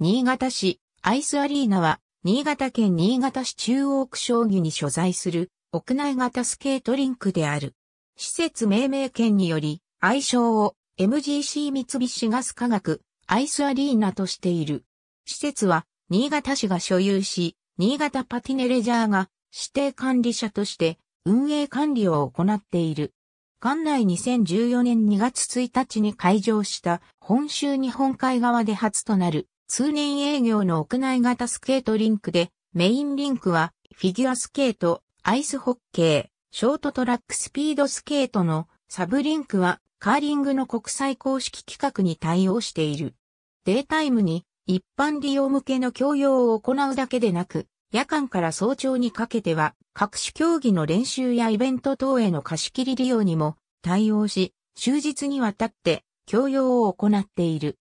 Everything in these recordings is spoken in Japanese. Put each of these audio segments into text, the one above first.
新潟市、アイスアリーナは、新潟県新潟市中央区将棋に所在する、屋内型スケートリンクである。施設命名権により、愛称を MGC 三菱ガス科学、アイスアリーナとしている。施設は、新潟市が所有し、新潟パティネレジャーが指定管理者として運営管理を行っている。館内2014年2月1日に開場した本州日本海側で初となる通年営業の屋内型スケートリンクで、メインリンクは、フィギュアスケート、アイスホッケー、ショートトラックスピードスケートの、サブリンクは、カーリングの国際公式規格に対応している。データイムに、一般利用向けの教養を行うだけでなく、夜間から早朝にかけては、各種競技の練習やイベント等への貸し切り利用にも対応し、終日にわたって教養を行っている。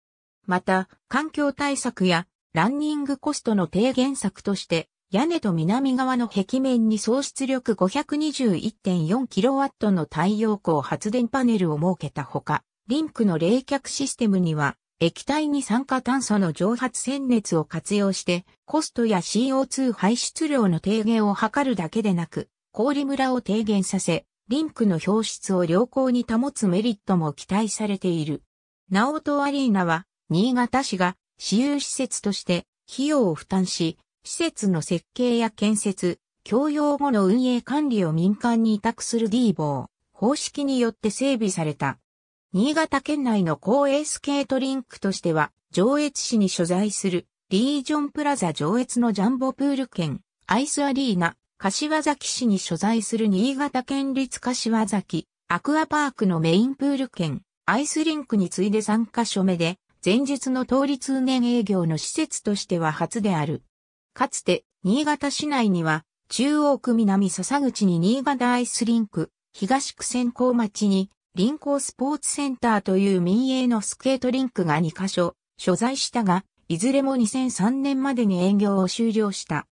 また、環境対策やランニングコストの低減策として、屋根と南側の壁面に総出力 521.4kW の太陽光発電パネルを設けたほか、リンクの冷却システムには、液体二酸化炭素の蒸発鮮熱を活用して、コストや CO2 排出量の低減を図るだけでなく、氷村を低減させ、リンクの表出を良好に保つメリットも期待されている。ナオトアリーナは、新潟市が私有施設として費用を負担し、施設の設計や建設、共用後の運営管理を民間に委託する d ボー方式によって整備された。新潟県内の公営スケートリンクとしては、上越市に所在するリージョンプラザ上越のジャンボプール券、アイスアリーナ、柏崎市に所在する新潟県立柏崎、アクアパークのメインプール券、アイスリンクに次いで3カ所目で、前述の通り通年営業の施設としては初である。かつて、新潟市内には、中央区南笹口に新潟アイスリンク、東区先行町に、臨港スポーツセンターという民営のスケートリンクが2カ所、所在したが、いずれも2003年までに営業を終了した。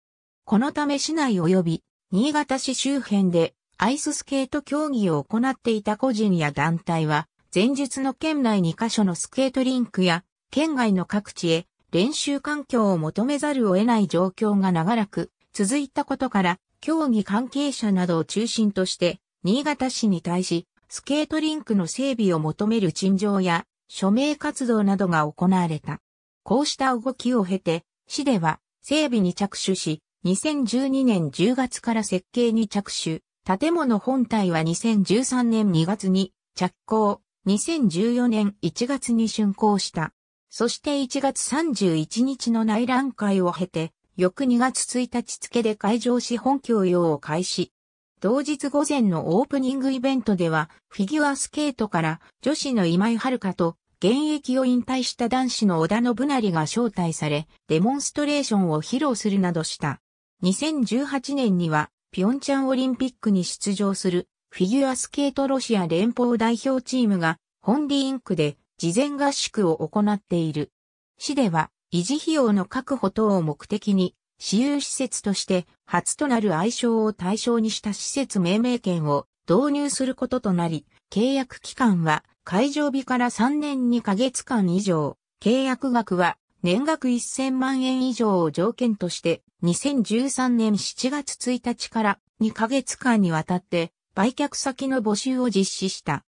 このため市内及び、新潟市周辺で、アイススケート競技を行っていた個人や団体は、前述の県内2カ所のスケートリンクや県外の各地へ練習環境を求めざるを得ない状況が長らく続いたことから、競技関係者などを中心として、新潟市に対し、スケートリンクの整備を求める陳情や、署名活動などが行われた。こうした動きを経て、市では整備に着手し、2012年10月から設計に着手、建物本体は2013年2月に着工、2014年1月に竣工した。そして1月31日の内覧会を経て、翌2月1日付で会場資本供用を開始。同日午前のオープニングイベントでは、フィギュアスケートから女子の今井遥と現役を引退した男子の織田信成が招待され、デモンストレーションを披露するなどした。2018年には、ピョンチャンオリンピックに出場するフィギュアスケートロシア連邦代表チームが、ホンディインクで事前合宿を行っている。市では、維持費用の確保等を目的に、私有施設として初となる愛称を対象にした施設命名権を導入することとなり、契約期間は会場日から3年2ヶ月間以上、契約額は年額1000万円以上を条件として2013年7月1日から2ヶ月間にわたって売却先の募集を実施した。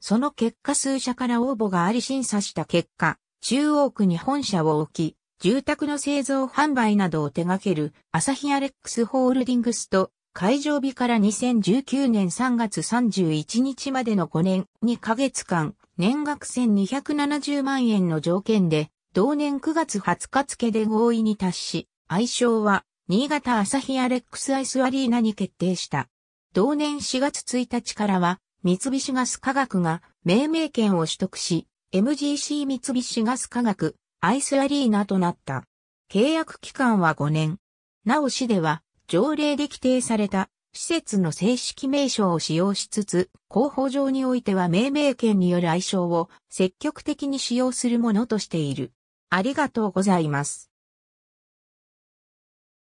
その結果数社から応募があり審査した結果、中央区に本社を置き、住宅の製造販売などを手掛けるアサヒアレックスホールディングスと会場日から2019年3月31日までの5年2ヶ月間、年額1270万円の条件で、同年9月20日付で合意に達し、愛称は、新潟アサヒアレックスアイスアリーナに決定した。同年4月1日からは、三菱ガス化学が命名権を取得し、MGC 三菱ガス化学、アイスアリーナとなった。契約期間は5年。なお市では、条例で規定された施設の正式名称を使用しつつ、広報上においては命名権による愛称を積極的に使用するものとしている。ありがとうございます。